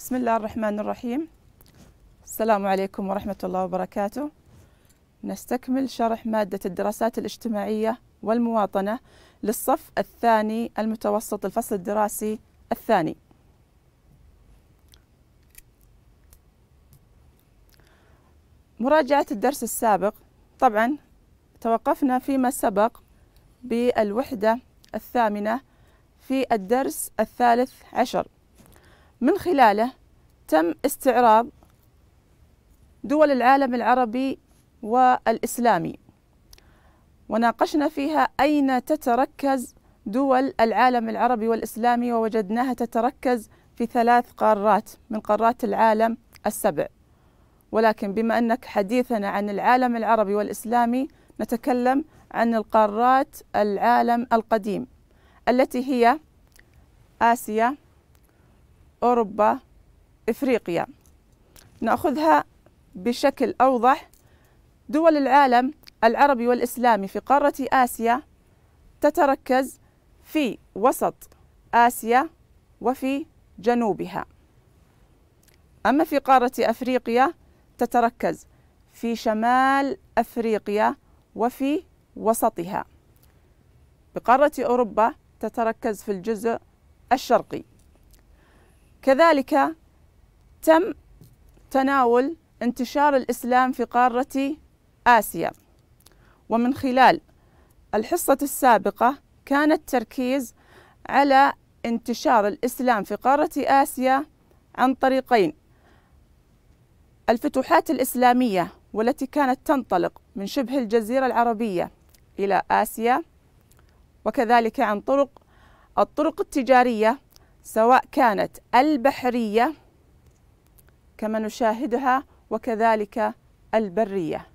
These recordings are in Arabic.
بسم الله الرحمن الرحيم السلام عليكم ورحمة الله وبركاته نستكمل شرح مادة الدراسات الاجتماعية والمواطنة للصف الثاني المتوسط الفصل الدراسي الثاني مراجعة الدرس السابق طبعا توقفنا فيما سبق بالوحدة الثامنة في الدرس الثالث عشر من خلاله تم استعراض دول العالم العربي والإسلامي وناقشنا فيها أين تتركز دول العالم العربي والإسلامي ووجدناها تتركز في ثلاث قارات من قارات العالم السبع ولكن بما أنك حديثنا عن العالم العربي والإسلامي نتكلم عن القارات العالم القديم التي هي آسيا أوروبا إفريقيا نأخذها بشكل أوضح دول العالم العربي والإسلامي في قارة آسيا تتركز في وسط آسيا وفي جنوبها أما في قارة أفريقيا تتركز في شمال أفريقيا وفي وسطها بقارة أوروبا تتركز في الجزء الشرقي كذلك تم تناول انتشار الإسلام في قارة آسيا ومن خلال الحصة السابقة كان التركيز على انتشار الإسلام في قارة آسيا عن طريقين الفتوحات الإسلامية والتي كانت تنطلق من شبه الجزيرة العربية إلى آسيا وكذلك عن طرق الطرق التجارية سواء كانت البحرية كما نشاهدها وكذلك البرية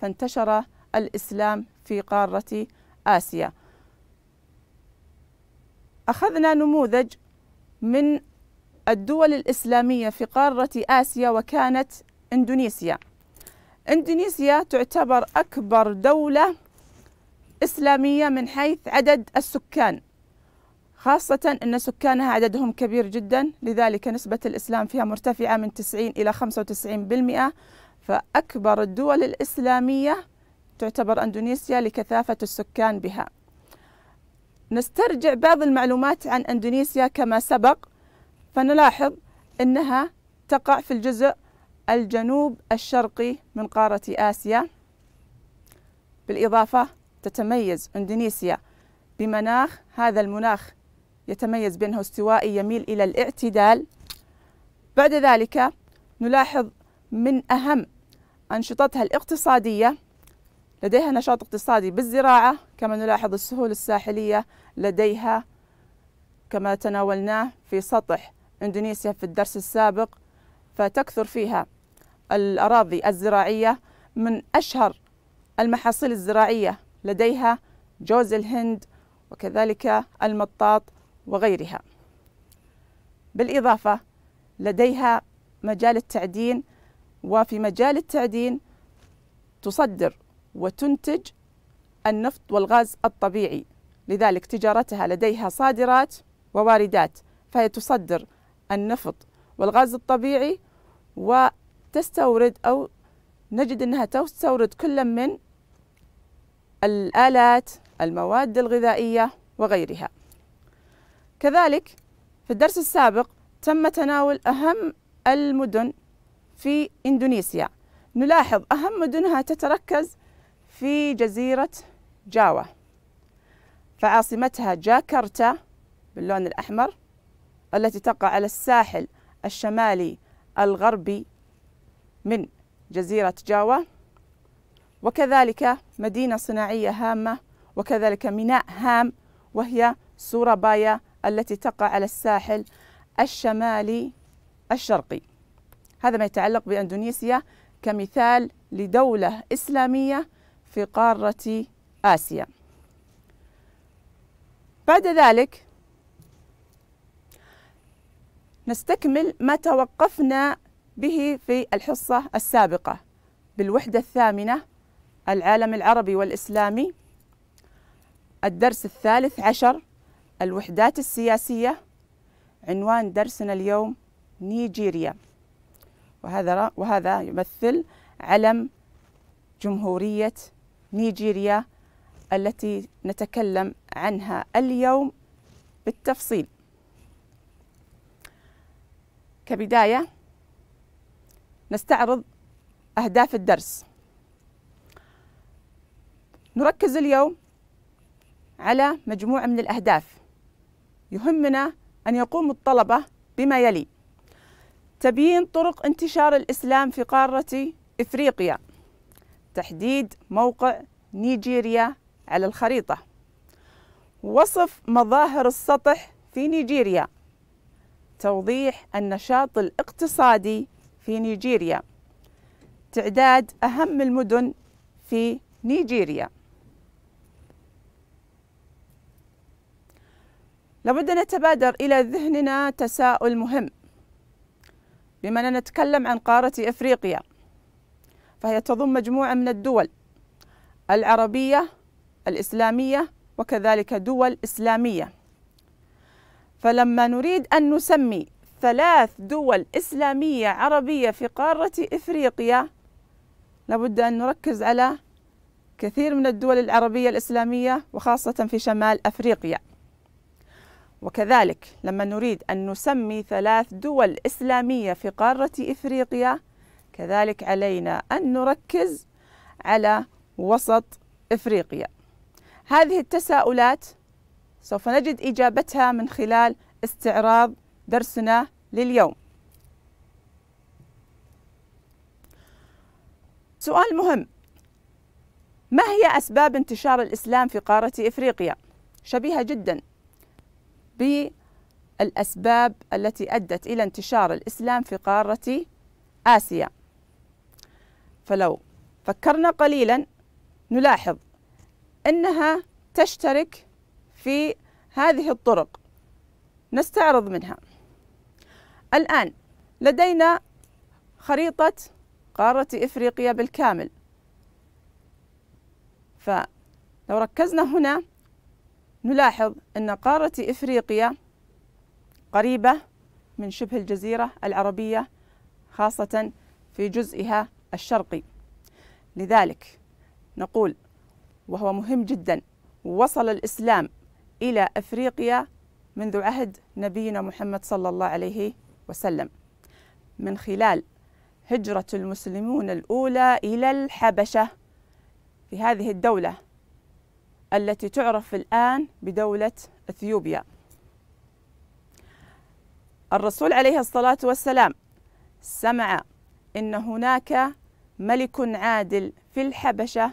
فانتشر الإسلام في قارة آسيا أخذنا نموذج من الدول الإسلامية في قارة آسيا وكانت إندونيسيا إندونيسيا تعتبر أكبر دولة إسلامية من حيث عدد السكان خاصة أن سكانها عددهم كبير جدا لذلك نسبة الإسلام فيها مرتفعة من 90 إلى 95% فأكبر الدول الإسلامية تعتبر أندونيسيا لكثافة السكان بها نسترجع بعض المعلومات عن أندونيسيا كما سبق فنلاحظ أنها تقع في الجزء الجنوب الشرقي من قارة آسيا بالإضافة تتميز إندونيسيا بمناخ هذا المناخ يتميز بأنه استوائي يميل إلى الاعتدال بعد ذلك نلاحظ من أهم أنشطتها الاقتصادية لديها نشاط اقتصادي بالزراعة كما نلاحظ السهول الساحلية لديها كما تناولناه في سطح إندونيسيا في الدرس السابق فتكثر فيها الأراضي الزراعية من أشهر المحاصيل الزراعية لديها جوز الهند وكذلك المطاط وغيرها بالإضافة لديها مجال التعدين وفي مجال التعدين تصدر وتنتج النفط والغاز الطبيعي لذلك تجارتها لديها صادرات وواردات فهي تصدر النفط والغاز الطبيعي وتستورد أو نجد أنها تستورد كل من الآلات المواد الغذائية وغيرها كذلك في الدرس السابق تم تناول أهم المدن في إندونيسيا نلاحظ أهم مدنها تتركز في جزيرة جاوا فعاصمتها جاكرتا باللون الأحمر التي تقع على الساحل الشمالي الغربي من جزيرة جاوا وكذلك مدينة صناعية هامة وكذلك ميناء هام وهي سورابايا التي تقع على الساحل الشمالي الشرقي هذا ما يتعلق باندونيسيا كمثال لدوله اسلاميه في قاره اسيا بعد ذلك نستكمل ما توقفنا به في الحصه السابقه بالوحده الثامنه العالم العربي والاسلامي الدرس الثالث عشر الوحدات السياسية عنوان درسنا اليوم نيجيريا وهذا وهذا يمثل علم جمهورية نيجيريا التي نتكلم عنها اليوم بالتفصيل كبداية نستعرض أهداف الدرس نركز اليوم على مجموعة من الأهداف يهمنا أن يقوم الطلبة بما يلي تبيين طرق انتشار الإسلام في قارة إفريقيا تحديد موقع نيجيريا على الخريطة وصف مظاهر السطح في نيجيريا توضيح النشاط الاقتصادي في نيجيريا تعداد أهم المدن في نيجيريا لابد أن يتبادر إلى ذهننا تساؤل مهم بما أننا نتكلم عن قارة إفريقيا فهي تضم مجموعة من الدول العربية الإسلامية وكذلك دول إسلامية فلما نريد أن نسمي ثلاث دول إسلامية عربية في قارة إفريقيا لابد أن نركز على كثير من الدول العربية الإسلامية وخاصة في شمال أفريقيا وكذلك لما نريد أن نسمي ثلاث دول إسلامية في قارة إفريقيا كذلك علينا أن نركز على وسط إفريقيا هذه التساؤلات سوف نجد إجابتها من خلال استعراض درسنا لليوم سؤال مهم ما هي أسباب انتشار الإسلام في قارة إفريقيا؟ شبيهة جدا بالأسباب التي أدت إلى انتشار الإسلام في قارة آسيا فلو فكرنا قليلا نلاحظ أنها تشترك في هذه الطرق نستعرض منها الآن لدينا خريطة قارة إفريقيا بالكامل فلو ركزنا هنا نلاحظ أن قارة إفريقيا قريبة من شبه الجزيرة العربية خاصة في جزئها الشرقي لذلك نقول وهو مهم جدا وصل الإسلام إلى أفريقيا منذ عهد نبينا محمد صلى الله عليه وسلم من خلال هجرة المسلمون الأولى إلى الحبشة في هذه الدولة التي تعرف الآن بدولة أثيوبيا الرسول عليه الصلاة والسلام سمع إن هناك ملك عادل في الحبشة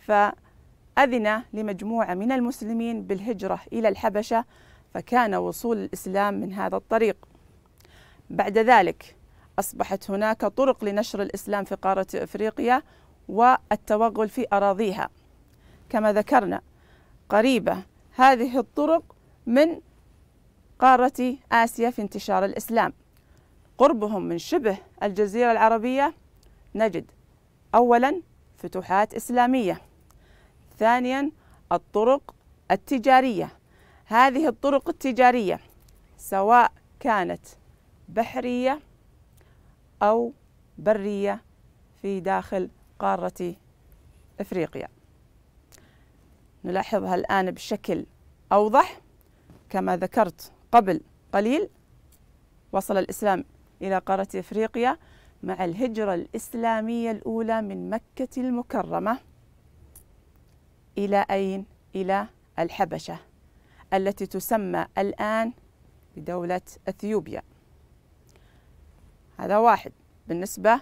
فأذن لمجموعة من المسلمين بالهجرة إلى الحبشة فكان وصول الإسلام من هذا الطريق بعد ذلك أصبحت هناك طرق لنشر الإسلام في قارة إفريقيا والتوغل في أراضيها كما ذكرنا قريبة هذه الطرق من قارة آسيا في انتشار الإسلام قربهم من شبه الجزيرة العربية نجد أولا فتوحات إسلامية ثانيا الطرق التجارية هذه الطرق التجارية سواء كانت بحرية أو برية في داخل قارة إفريقيا نلاحظها الآن بشكل أوضح كما ذكرت قبل قليل وصل الإسلام إلى قارة إفريقيا مع الهجرة الإسلامية الأولى من مكة المكرمة إلى أين؟ إلى الحبشة التي تسمى الآن بدولة أثيوبيا هذا واحد بالنسبة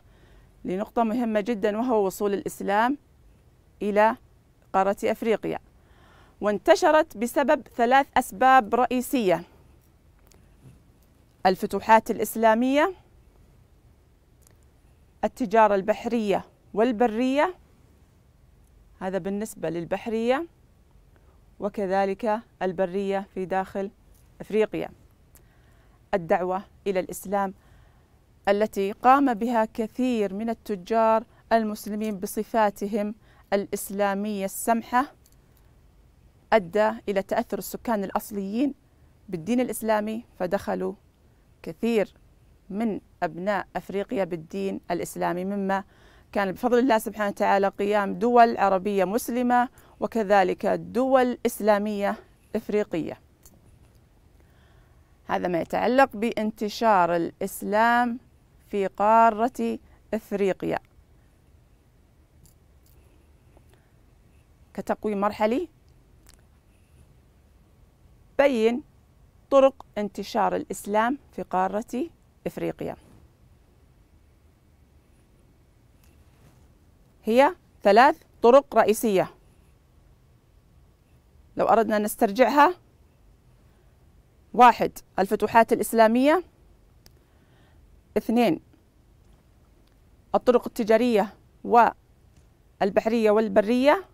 لنقطة مهمة جدا وهو وصول الإسلام إلى قارة أفريقيا وانتشرت بسبب ثلاث أسباب رئيسية الفتوحات الإسلامية التجارة البحرية والبرية هذا بالنسبة للبحرية وكذلك البرية في داخل أفريقيا الدعوة إلى الإسلام التي قام بها كثير من التجار المسلمين بصفاتهم الإسلامية السمحة أدى إلى تأثر السكان الأصليين بالدين الإسلامي فدخلوا كثير من أبناء أفريقيا بالدين الإسلامي مما كان بفضل الله سبحانه وتعالى قيام دول عربية مسلمة وكذلك دول إسلامية إفريقية هذا ما يتعلق بانتشار الإسلام في قارة إفريقيا كتقويم مرحلي بين طرق انتشار الإسلام في قارة إفريقيا هي ثلاث طرق رئيسية لو أردنا نسترجعها واحد الفتوحات الإسلامية اثنين الطرق التجارية والبحرية والبرية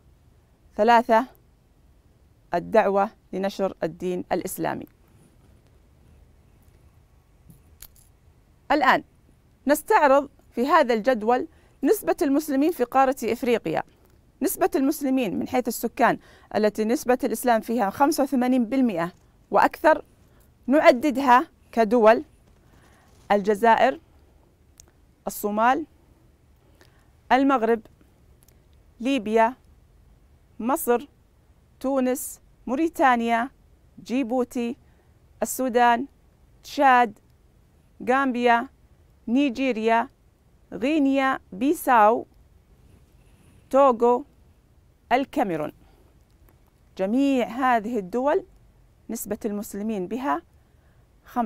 ثلاثة الدعوة لنشر الدين الإسلامي الآن نستعرض في هذا الجدول نسبة المسلمين في قارة إفريقيا نسبة المسلمين من حيث السكان التي نسبة الإسلام فيها 85% وأكثر نعددها كدول الجزائر الصومال المغرب ليبيا مصر تونس موريتانيا جيبوتي السودان تشاد غامبيا نيجيريا غينيا بيساو توغو الكاميرون جميع هذه الدول نسبة المسلمين بها 85%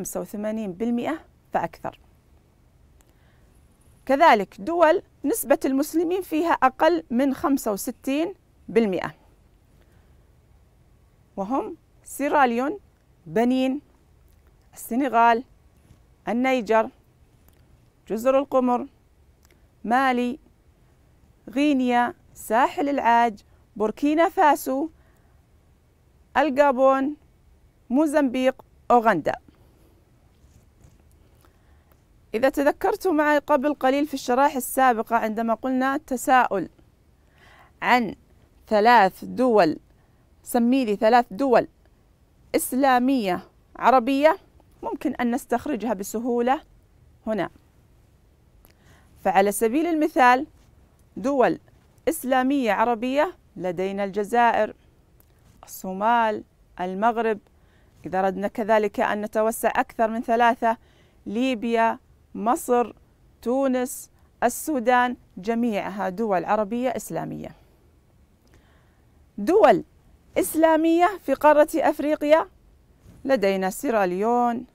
فأكثر كذلك دول نسبة المسلمين فيها أقل من بالمئة وهم سيراليون بنين السنغال النيجر جزر القمر مالي غينيا ساحل العاج بوركينا فاسو الجابون موزمبيق أوغندا إذا تذكرت معي قبل قليل في الشرائح السابقة عندما قلنا تساؤل عن ثلاث دول سمي لي ثلاث دول إسلامية عربية ممكن أن نستخرجها بسهولة هنا فعلى سبيل المثال دول إسلامية عربية لدينا الجزائر الصومال المغرب إذا أردنا كذلك أن نتوسع أكثر من ثلاثة ليبيا مصر تونس السودان جميعها دول عربية إسلامية دول إسلامية في قارة أفريقيا لدينا سيراليون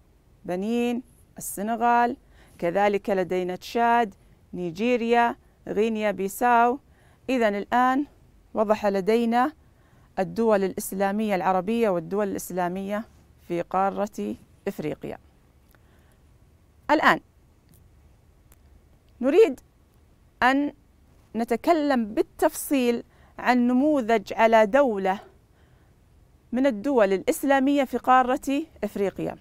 بنين السنغال كذلك لدينا تشاد نيجيريا غينيا بيساو إذا الآن وضح لدينا الدول الإسلامية العربية والدول الإسلامية في قارة إفريقيا الآن نريد أن نتكلم بالتفصيل عن نموذج على دولة من الدول الإسلامية في قارة إفريقيا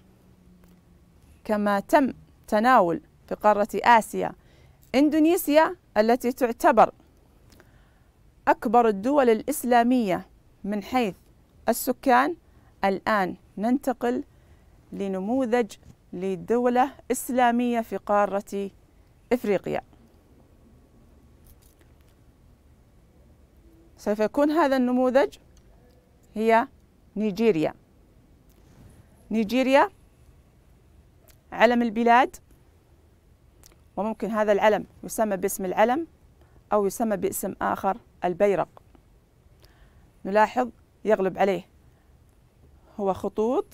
كما تم تناول في قارة آسيا إندونيسيا التي تعتبر أكبر الدول الإسلامية من حيث السكان الآن ننتقل لنموذج لدولة إسلامية في قارة إفريقيا سوف يكون هذا النموذج هي نيجيريا نيجيريا علم البلاد وممكن هذا العلم يسمى باسم العلم أو يسمى باسم آخر البيرق نلاحظ يغلب عليه هو خطوط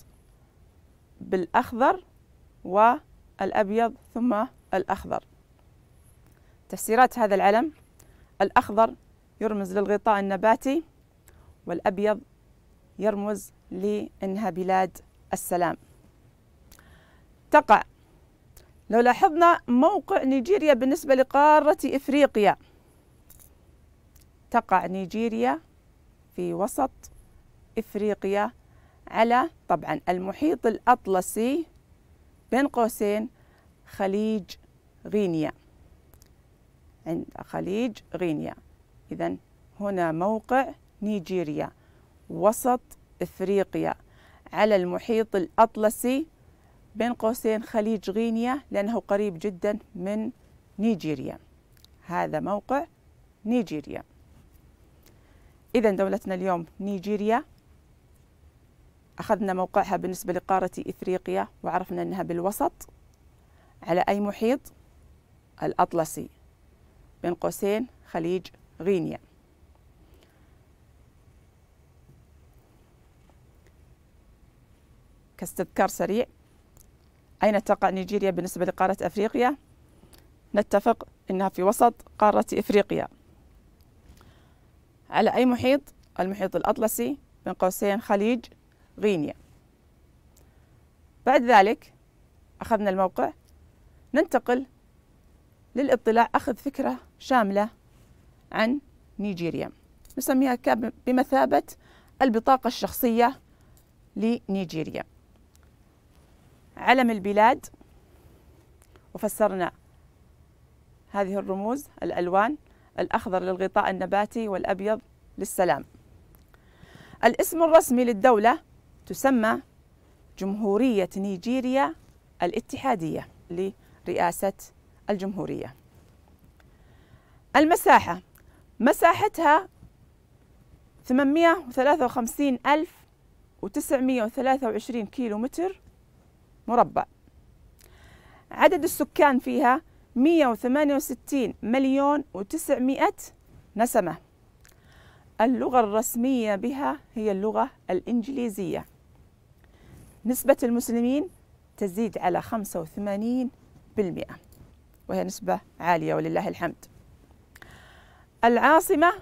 بالأخضر والأبيض ثم الأخضر تفسيرات هذا العلم الأخضر يرمز للغطاء النباتي والأبيض يرمز لأنها بلاد السلام تقع لو لاحظنا موقع نيجيريا بالنسبة لقارة إفريقيا تقع نيجيريا في وسط إفريقيا على طبعا المحيط الأطلسي بين قوسين خليج غينيا عند خليج غينيا إذا هنا موقع نيجيريا وسط إفريقيا على المحيط الأطلسي بين قوسين خليج غينيا لأنه قريب جدا من نيجيريا هذا موقع نيجيريا إذا دولتنا اليوم نيجيريا أخذنا موقعها بالنسبة لقارة إفريقيا وعرفنا أنها بالوسط على أي محيط الأطلسي بين قوسين خليج غينيا كاستذكار سريع أين تقع نيجيريا بالنسبة لقارة أفريقيا؟ نتفق أنها في وسط قارة إفريقيا على أي محيط؟ المحيط الأطلسي بين قوسين خليج غينيا بعد ذلك أخذنا الموقع ننتقل للاطلاع أخذ فكرة شاملة عن نيجيريا نسميها بمثابة البطاقة الشخصية لنيجيريا علم البلاد وفسرنا هذه الرموز الألوان الأخضر للغطاء النباتي والأبيض للسلام الاسم الرسمي للدولة تسمى جمهورية نيجيريا الاتحادية لرئاسة الجمهورية المساحة مساحتها 853923 كيلو متر مربع عدد السكان فيها 168 مليون و900 نسمة اللغة الرسمية بها هي اللغة الإنجليزية نسبة المسلمين تزيد على 85% وهي نسبة عالية ولله الحمد العاصمة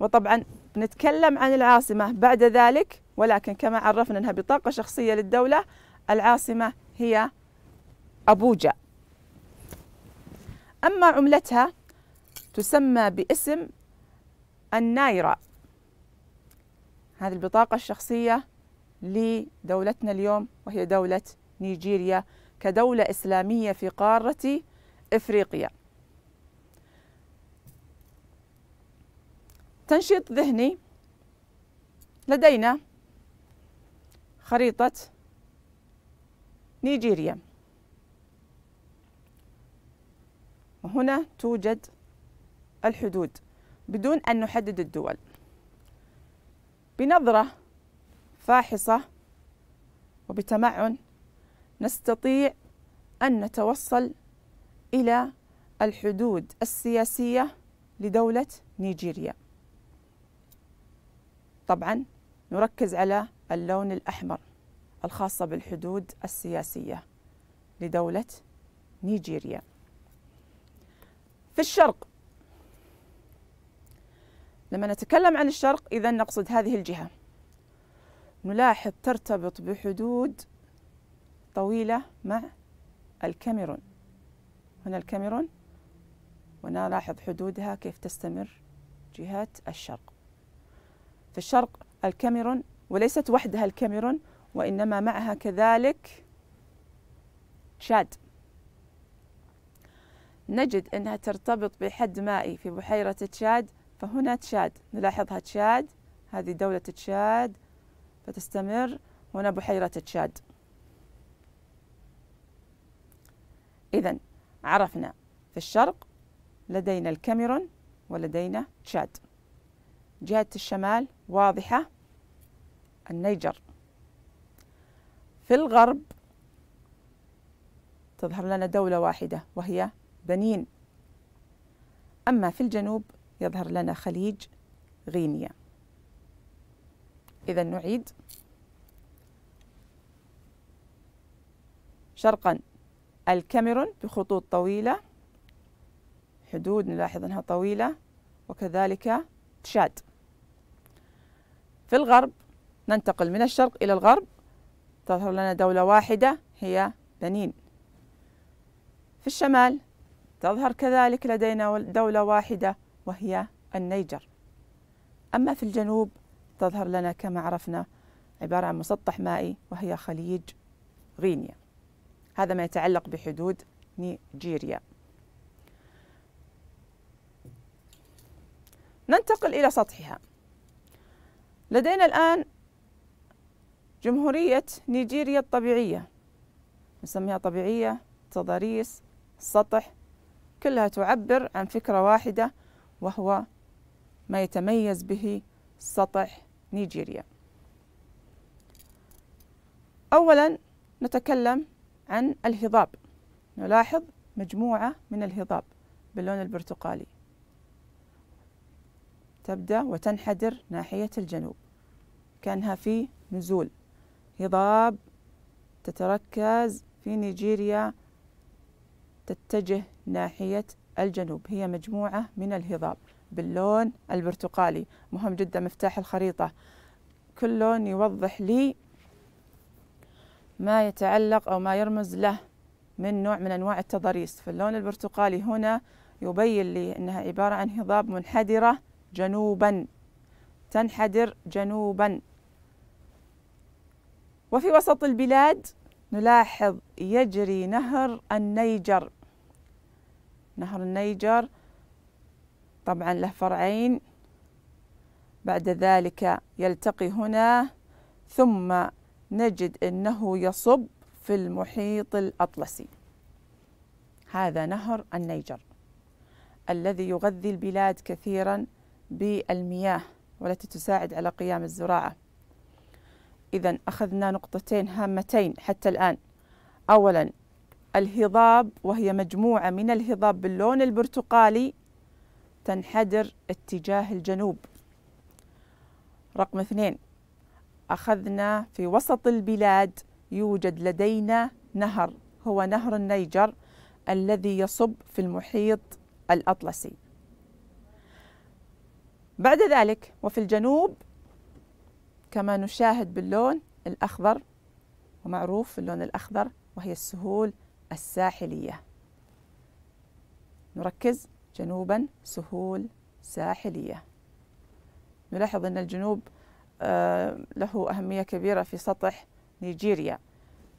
وطبعا نتكلم عن العاصمة بعد ذلك ولكن كما عرفنا أنها بطاقة شخصية للدولة العاصمة هي أبوجا أما عملتها تسمى باسم النايرة هذه البطاقة الشخصية لدولتنا اليوم وهي دولة نيجيريا كدولة إسلامية في قارة إفريقيا تنشيط ذهني لدينا خريطة نيجيريا وهنا توجد الحدود بدون أن نحدد الدول بنظرة فاحصة وبتمعن نستطيع أن نتوصل إلى الحدود السياسية لدولة نيجيريا طبعا نركز على اللون الأحمر الخاصة بالحدود السياسية لدولة نيجيريا في الشرق لما نتكلم عن الشرق إذا نقصد هذه الجهة نلاحظ ترتبط بحدود طويلة مع الكاميرون هنا الكاميرون ونلاحظ حدودها كيف تستمر جهات الشرق في الشرق الكاميرون وليست وحدها الكاميرون وإنما معها كذلك تشاد نجد أنها ترتبط بحد مائي في بحيرة تشاد فهنا تشاد نلاحظها تشاد هذه دولة تشاد فتستمر هنا بحيرة تشاد إذا عرفنا في الشرق لدينا الكاميرون ولدينا تشاد جهة الشمال واضحة النيجر في الغرب تظهر لنا دولة واحدة وهي بنين أما في الجنوب يظهر لنا خليج غينيا إذا نعيد شرقا الكاميرون بخطوط طويلة حدود نلاحظ أنها طويلة وكذلك تشاد في الغرب ننتقل من الشرق إلى الغرب تظهر لنا دولة واحدة هي بنين في الشمال تظهر كذلك لدينا دولة واحدة وهي النيجر أما في الجنوب تظهر لنا كما عرفنا عبارة عن مسطح مائي وهي خليج غينيا هذا ما يتعلق بحدود نيجيريا ننتقل إلى سطحها لدينا الآن جمهورية نيجيريا الطبيعية نسميها طبيعية تضاريس سطح كلها تعبر عن فكرة واحدة وهو ما يتميز به سطح نيجيريا أولا نتكلم عن الهضاب نلاحظ مجموعة من الهضاب باللون البرتقالي تبدأ وتنحدر ناحية الجنوب كأنها في نزول هضاب تتركز في نيجيريا تتجه ناحية الجنوب هي مجموعة من الهضاب باللون البرتقالي مهم جدا مفتاح الخريطة كل لون يوضح لي ما يتعلق أو ما يرمز له من نوع من أنواع التضاريس فاللون البرتقالي هنا يبين لي أنها عبارة عن هضاب منحدرة جنوبا تنحدر جنوبا وفي وسط البلاد نلاحظ يجري نهر النيجر نهر النيجر طبعا له فرعين بعد ذلك يلتقي هنا ثم نجد انه يصب في المحيط الاطلسي هذا نهر النيجر الذي يغذي البلاد كثيرا بالمياه والتي تساعد على قيام الزراعة إذا أخذنا نقطتين هامتين حتى الآن أولا الهضاب وهي مجموعة من الهضاب باللون البرتقالي تنحدر اتجاه الجنوب رقم اثنين أخذنا في وسط البلاد يوجد لدينا نهر هو نهر النيجر الذي يصب في المحيط الأطلسي بعد ذلك وفي الجنوب كما نشاهد باللون الأخضر ومعروف في اللون الأخضر وهي السهول الساحلية نركز جنوبا سهول ساحلية نلاحظ أن الجنوب آه، له أهمية كبيرة في سطح نيجيريا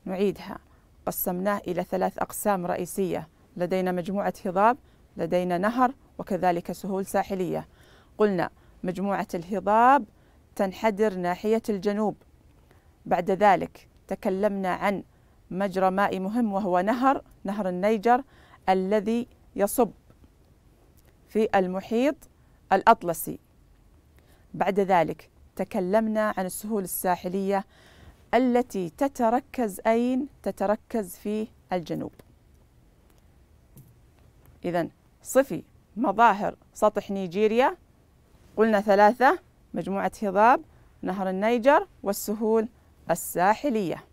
نعيدها قسمناه إلى ثلاث أقسام رئيسية لدينا مجموعة هضاب لدينا نهر وكذلك سهول ساحلية قلنا مجموعة الهضاب تنحدر ناحية الجنوب بعد ذلك تكلمنا عن مجرى مائي مهم وهو نهر نهر النيجر الذي يصب في المحيط الأطلسي بعد ذلك تكلمنا عن السهول الساحلية التي تتركز أين؟ تتركز في الجنوب إذا صفي مظاهر سطح نيجيريا قلنا ثلاثة مجموعة هضاب نهر النيجر والسهول الساحلية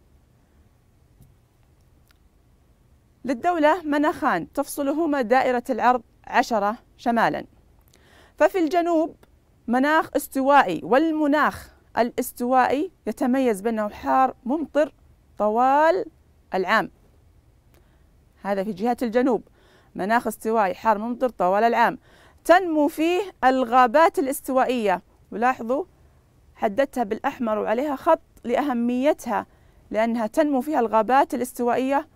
للدولة مناخان تفصلهما دائرة العرض عشرة شمالا ففي الجنوب مناخ استوائي والمناخ الاستوائي يتميز بأنه حار ممطر طوال العام هذا في جهة الجنوب مناخ استوائي حار ممطر طوال العام تنمو فيه الغابات الاستوائية ولاحظوا حددتها بالأحمر وعليها خط لأهميتها لأنها تنمو فيها الغابات الاستوائية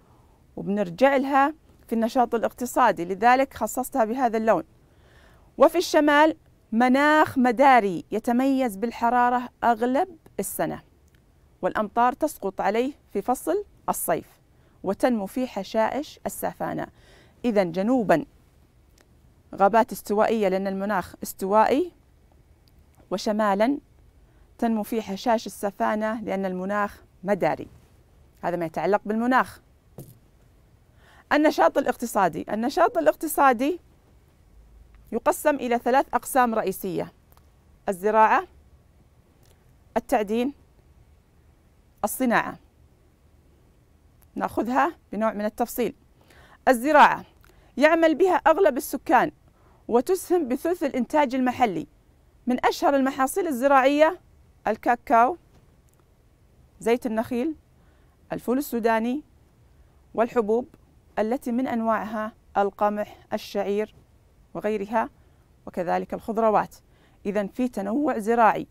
وبنرجع لها في النشاط الاقتصادي لذلك خصصتها بهذا اللون وفي الشمال مناخ مداري يتميز بالحرارة أغلب السنة والأمطار تسقط عليه في فصل الصيف وتنمو فيه حشائش السافانة إذا جنوبا غابات استوائية لأن المناخ استوائي وشمالا تنمو فيه حشاش السفانة لأن المناخ مداري هذا ما يتعلق بالمناخ النشاط الاقتصادي النشاط الاقتصادي يقسم إلى ثلاث أقسام رئيسية الزراعة التعدين الصناعة ناخذها بنوع من التفصيل الزراعة يعمل بها أغلب السكان وتسهم بثلث الإنتاج المحلي من أشهر المحاصيل الزراعية الكاكاو زيت النخيل الفول السوداني والحبوب التي من أنواعها القمح الشعير وغيرها وكذلك الخضروات إذا في تنوع زراعي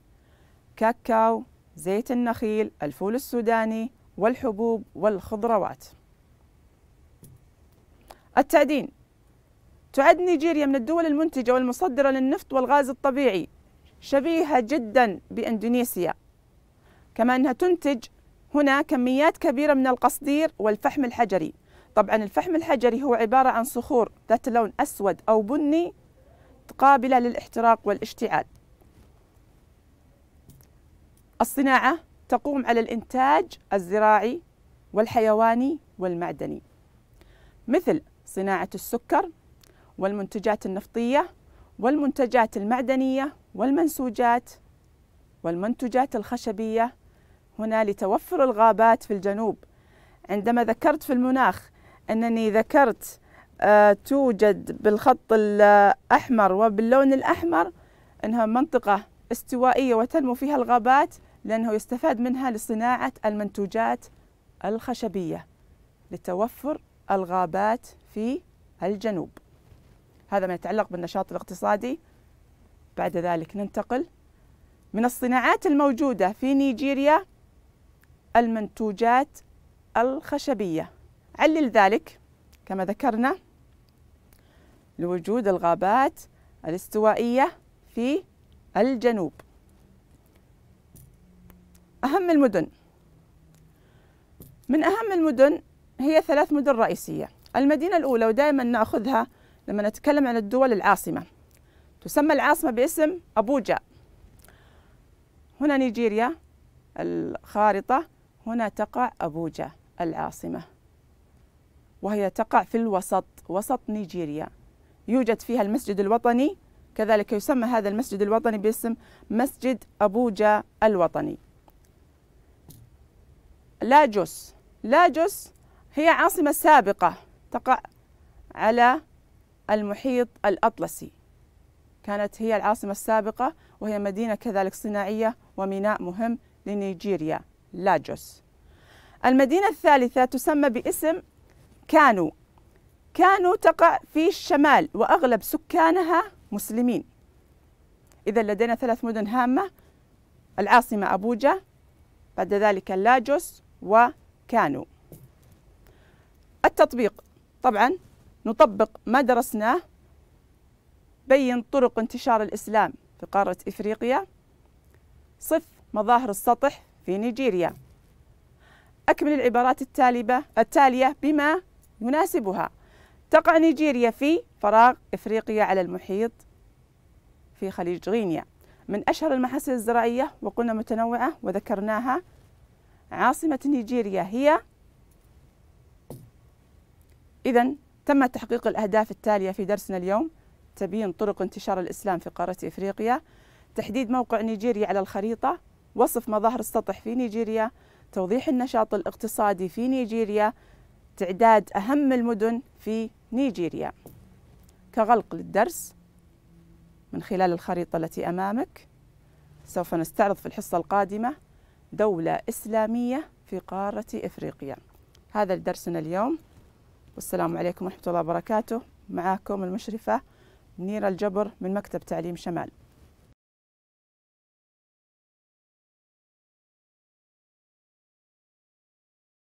كاكاو زيت النخيل الفول السوداني والحبوب والخضروات التعدين تعد نيجيريا من الدول المنتجة والمصدرة للنفط والغاز الطبيعي شبيهة جدا بإندونيسيا كما أنها تنتج هنا كميات كبيرة من القصدير والفحم الحجري طبعا الفحم الحجري هو عبارة عن صخور ذات لون أسود أو بني قابلة للاحتراق والاشتعال الصناعة تقوم على الإنتاج الزراعي والحيواني والمعدني مثل صناعة السكر والمنتجات النفطية والمنتجات المعدنية والمنسوجات والمنتجات الخشبية هنا لتوفر الغابات في الجنوب عندما ذكرت في المناخ أنني ذكرت آه، توجد بالخط الأحمر وباللون الأحمر أنها منطقة استوائية وتنمو فيها الغابات لأنه يستفاد منها لصناعة المنتوجات الخشبية لتوفر الغابات في الجنوب هذا ما يتعلق بالنشاط الاقتصادي بعد ذلك ننتقل من الصناعات الموجودة في نيجيريا المنتوجات الخشبية علل ذلك كما ذكرنا لوجود الغابات الاستوائية في الجنوب أهم المدن من أهم المدن هي ثلاث مدن رئيسية المدينة الأولى ودائما نأخذها لما نتكلم عن الدول العاصمة تسمى العاصمة باسم أبوجا هنا نيجيريا الخارطة هنا تقع أبوجا العاصمة وهي تقع في الوسط وسط نيجيريا يوجد فيها المسجد الوطني كذلك يسمى هذا المسجد الوطني باسم مسجد أبوجا الوطني لاجوس لاجوس هي عاصمة سابقة تقع على المحيط الأطلسي كانت هي العاصمة السابقة وهي مدينة كذلك صناعية وميناء مهم لنيجيريا لاجوس المدينة الثالثة تسمى باسم كانو كانو تقع في الشمال وأغلب سكانها مسلمين إذا لدينا ثلاث مدن هامة العاصمة أبوجا بعد ذلك لاجوس وكانو التطبيق طبعا نطبق ما درسناه بين طرق انتشار الإسلام في قارة إفريقيا صف مظاهر السطح في نيجيريا أكمل العبارات التالبة التالية بما يناسبها تقع نيجيريا في فراغ إفريقيا على المحيط في خليج غينيا من أشهر المحاصيل الزراعية وقلنا متنوعة وذكرناها عاصمة نيجيريا هي إذا تم تحقيق الأهداف التالية في درسنا اليوم تبيين طرق انتشار الإسلام في قارة إفريقيا تحديد موقع نيجيريا على الخريطة وصف مظاهر السطح في نيجيريا توضيح النشاط الاقتصادي في نيجيريا تعداد أهم المدن في نيجيريا كغلق للدرس من خلال الخريطة التي أمامك سوف نستعرض في الحصة القادمة دولة إسلامية في قارة إفريقيا هذا درسنا اليوم والسلام عليكم ورحمة الله وبركاته معاكم المشرفة منيرة الجبر من مكتب تعليم شمال